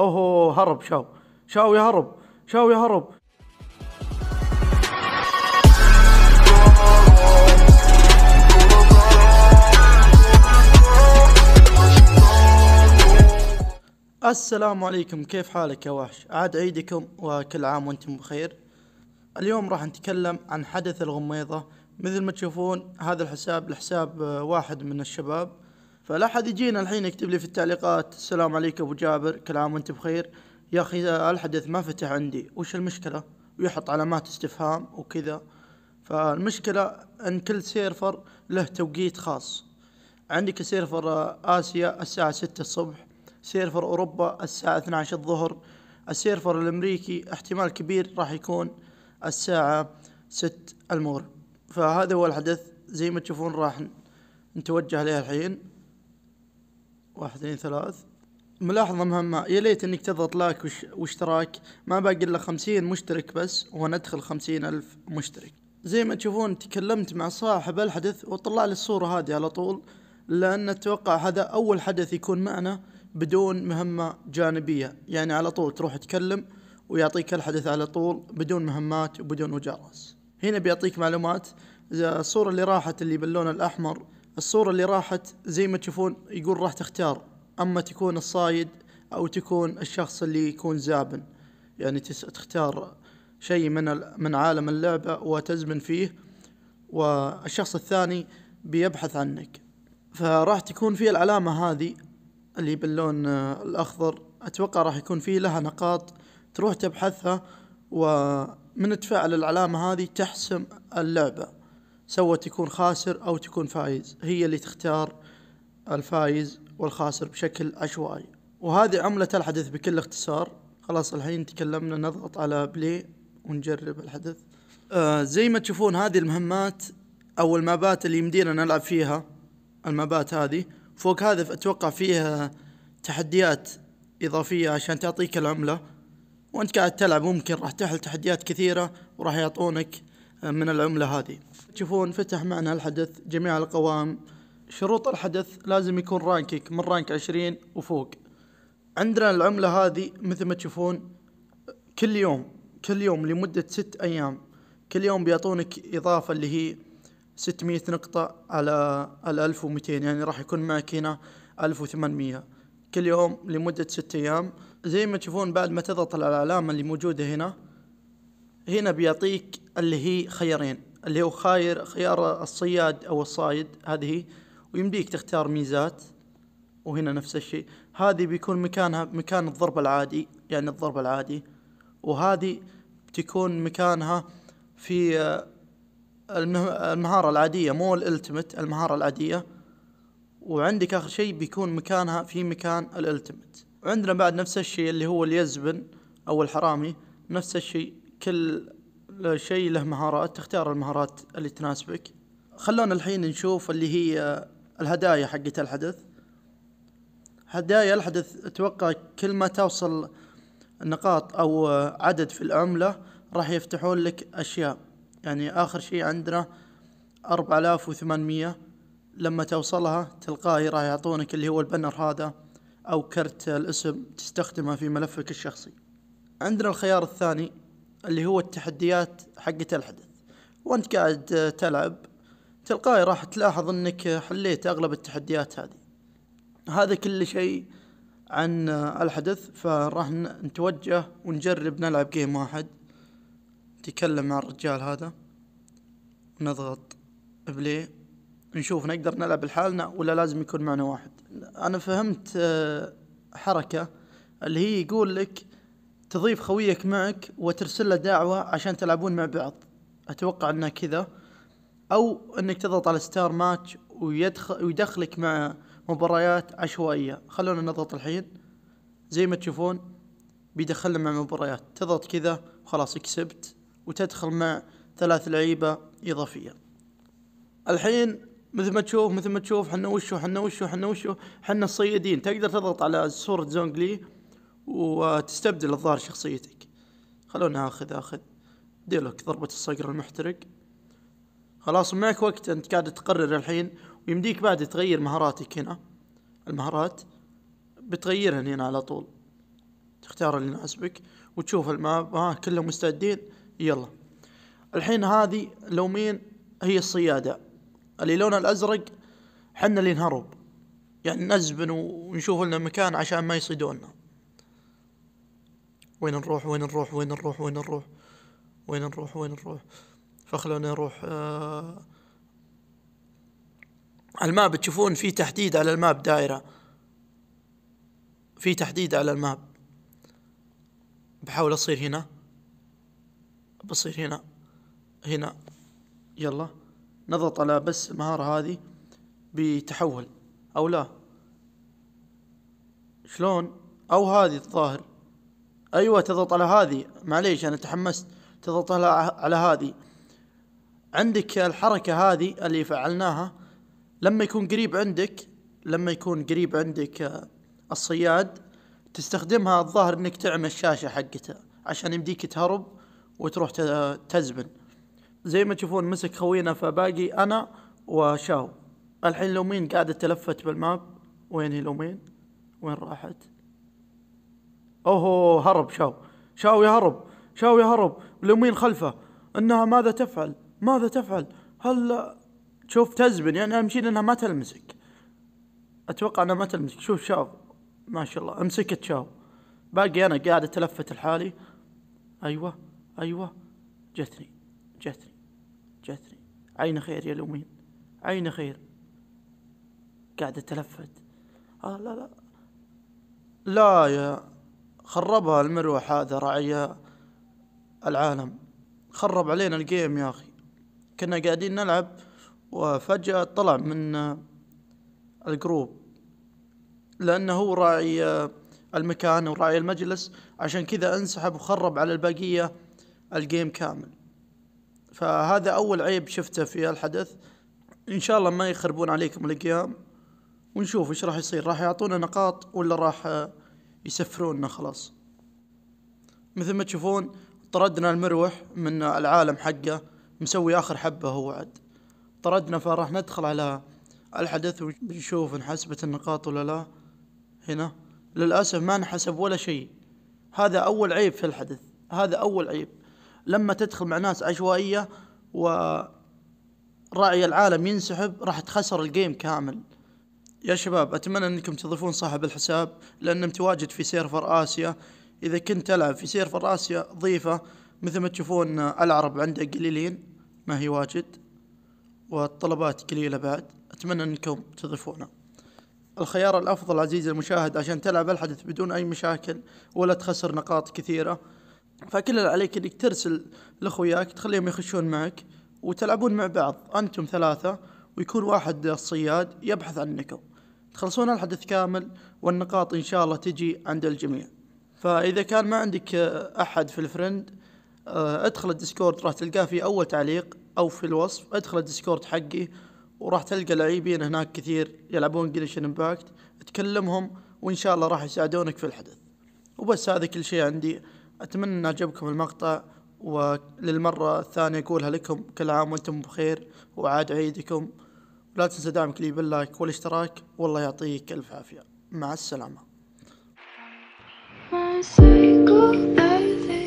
اوه هرب شاو شاو يهرب شاو يهرب السلام عليكم كيف حالك يا وحش عاد عيدكم وكل عام وانتم بخير اليوم راح نتكلم عن حدث الغميضة مثل ما تشوفون هذا الحساب الحساب آه، واحد من الشباب فلا حد يجينا الحين يكتب لي في التعليقات السلام عليك ابو جابر كل عام وانت بخير يا اخي الحدث ما فتح عندي وش المشكلة ويحط علامات استفهام وكذا فالمشكلة ان كل سيرفر له توقيت خاص عندك سيرفر اسيا الساعة ستة الصبح سيرفر اوروبا الساعة 12 الظهر السيرفر الامريكي احتمال كبير راح يكون الساعة ست المغرب فهذا هو الحدث زي ما تشوفون راح نتوجه عليه الحين واحد اثنين ثلاث ملاحظة مهمة يا ليت انك تضغط لايك وش... واشتراك ما باقي الا خمسين مشترك بس وندخل خمسين الف مشترك زي ما تشوفون تكلمت مع صاحب الحدث وطلع لي الصورة هذه على طول لان اتوقع هذا اول حدث يكون معنا بدون مهمة جانبية يعني على طول تروح تكلم ويعطيك الحدث على طول بدون مهمات وبدون وجرس هنا بيعطيك معلومات الصورة اللي راحت اللي باللون الأحمر الصورة اللي راحت زي ما تشوفون يقول راح تختار اما تكون الصايد او تكون الشخص اللي يكون زابن يعني تختار شيء من من عالم اللعبة وتزمن فيه والشخص الثاني بيبحث عنك فراح تكون في العلامة هذه اللي باللون الأخضر أتوقع راح يكون في لها نقاط تروح تبحثها ومن تفعل العلامة هذه تحسم اللعبة سواء تكون خاسر أو تكون فايز هي اللي تختار الفايز والخاسر بشكل عشوائي وهذه عملة الحدث بكل اختصار خلاص الحين تكلمنا نضغط على بلاي ونجرب الحدث آه زي ما تشوفون هذه المهمات أو المابات اللي يمدينا نلعب فيها المابات هذه فوق هذا أتوقع فيها تحديات إضافية عشان تعطيك العملة وأنت قاعد تلعب ممكن راح تحل تحديات كثيرة وراح يعطونك من العملة هذه تشوفون فتح معنا الحدث جميع القوائم شروط الحدث لازم يكون رانكك من رانك عشرين وفوق عندنا العملة هذه مثل ما تشوفون كل يوم كل يوم لمدة ست أيام كل يوم بيعطونك إضافة اللي هي 600 نقطة على ال 1200 يعني راح يكون معك هنا 1800 كل يوم لمدة ست أيام زي ما تشوفون بعد ما تضغط على العلامة اللي موجودة هنا هنا بيعطيك اللي هي خيارين اللي هو خير خيار الصياد او الصايد هذه ويمديك تختار ميزات وهنا نفس الشيء هذه بيكون مكانها مكان الضرب العادي يعني الضرب العادي وهذه بتكون مكانها في آه، المهارة العادية مو الالتمت المهارة العادية وعندك آخر شيء بيكون مكانها في مكان الالتمت وعندنا بعد نفس الشيء اللي هو اليزبن أو الحرامي نفس الشيء كل شيء له مهارات تختار المهارات اللي تناسبك خلونا الحين نشوف اللي هي الهدايا حقت الحدث هدايا الحدث اتوقع كل ما توصل نقاط او عدد في العملة راح يفتحون لك اشياء يعني اخر شيء عندنا اربعة الاف وثمانمية لما توصلها تلقائي راح يعطونك اللي هو البنر هذا او كرت الاسم تستخدمه في ملفك الشخصي عندنا الخيار الثاني اللي هو التحديات حقة الحدث وانت قاعد تلعب تلقائي راح تلاحظ انك حليت اغلب التحديات هذه هذا كل شيء عن الحدث فراح نتوجه ونجرب نلعب جيم واحد نتكلم مع الرجال هذا نضغط بلاي نشوف نقدر نلعب لحالنا ولا لازم يكون معنا واحد انا فهمت حركة اللي هي يقول لك تضيف خويك معك وترسل له دعوة عشان تلعبون مع بعض اتوقع انه كذا او انك تضغط على ستار ماتش ويدخل ويدخلك مع مباريات عشوائية خلونا نضغط الحين زي ما تشوفون بيدخلنا مع مباريات تضغط كذا وخلاص كسبت وتدخل مع ثلاث لعيبة اضافية الحين مثل ما تشوف مثل ما تشوف حنا وشو حنا وشو حنا وشو حنا الصيادين تقدر تضغط على صورة زونغلي وتستبدل الظاهر شخصيتك خلونا اخذ اخذ ديلوك ضربة الصقر المحترق خلاص معك وقت انت قاعد تقرر الحين ويمديك بعد تغير مهاراتك هنا المهارات بتغيرهن هنا على طول تختار اللي يناسبك وتشوف الماب ها كلهم مستعدين يلا الحين هذه لو مين هي الصيادة اللي لونها الازرق حنا اللي نهرب يعني نزبن ونشوف لنا مكان عشان ما يصيدونا وين نروح وين نروح وين نروح وين نروح وين نروح وين نروح فخلونا نروح آه الماب تشوفون في تحديد على الماب دائرة في تحديد على الماب بحاول أصير هنا بصير هنا هنا يلا نضغط على بس المهارة هذه بتحول أو لا شلون أو هذه الظاهر ايوه تضغط على هذه معليش انا تحمست تضغط على هذه عندك الحركة هذه اللي فعلناها لما يكون قريب عندك لما يكون قريب عندك آه، الصياد تستخدمها الظاهر انك تعمى الشاشة حقته عشان يمديك تهرب وتروح تزبن زي ما تشوفون مسك خوينا فباقي انا وشاو الحين لومين قاعدة تلفت بالماب وين هي لومين وين راحت اوه هرب شاو شاو يهرب شاو يهرب اليمين خلفه انها ماذا تفعل ماذا تفعل هل شوف تزبن يعني امشي انها ما تلمسك اتوقع انها ما تلمسك شوف شاو ما شاء الله امسكت شاو باقي انا قاعد اتلفت لحالي ايوه ايوه جتني جتني جتني عين خير يا لومين عين خير قاعد اتلفت آه لا لا لا يا خربها المروح هذا راعي العالم خرب علينا الجيم يا أخي كنا قاعدين نلعب وفجأة طلع من الجروب لأنه هو راعي المكان وراعي المجلس عشان كذا انسحب وخرب على البقية الجيم كامل فهذا أول عيب شفته في الحدث إن شاء الله ما يخربون عليكم الجيم ونشوف إيش راح يصير راح يعطونا نقاط ولا راح يسفرونا خلاص مثل ما تشوفون طردنا المروح من العالم حقه مسوي آخر حبة هو عد طردنا فراح ندخل على الحدث ونشوف انحسبت النقاط ولا لا هنا للأسف ما انحسب ولا شيء هذا أول عيب في الحدث هذا أول عيب لما تدخل مع ناس عشوائية و رأي العالم ينسحب راح تخسر الجيم كامل يا شباب أتمنى أنكم تضيفون صاحب الحساب لأنه متواجد في سيرفر آسيا إذا كنت ألعب في سيرفر آسيا ضيفه مثل ما تشوفون العرب عنده قليلين ما هي واجد والطلبات قليلة بعد أتمنى أنكم تضيفونه الخيار الأفضل عزيزي المشاهد عشان تلعب الحدث بدون أي مشاكل ولا تخسر نقاط كثيرة فكل اللي عليك انك ترسل لأخوياك تخليهم يخشون معك وتلعبون مع بعض أنتم ثلاثة ويكون واحد الصياد يبحث عن نكر تخلصون الحدث كامل والنقاط إن شاء الله تجي عند الجميع فإذا كان ما عندك أحد في الفرند آه، ادخل الديسكورد راح تلقاه في أول تعليق أو في الوصف ادخل الديسكورد حقي وراح تلقى لعيبين هناك كثير يلعبون جليشن امباكت تكلمهم وإن شاء الله راح يساعدونك في الحدث وبس هذا كل شيء عندي أتمنى أن عجبكم المقطع وللمرة الثانية أقولها لكم كل عام وأنتم بخير وعاد عيدكم لا تنسى دعمك لي باللايك والاشتراك والله يعطيك الف عافيه مع السلامه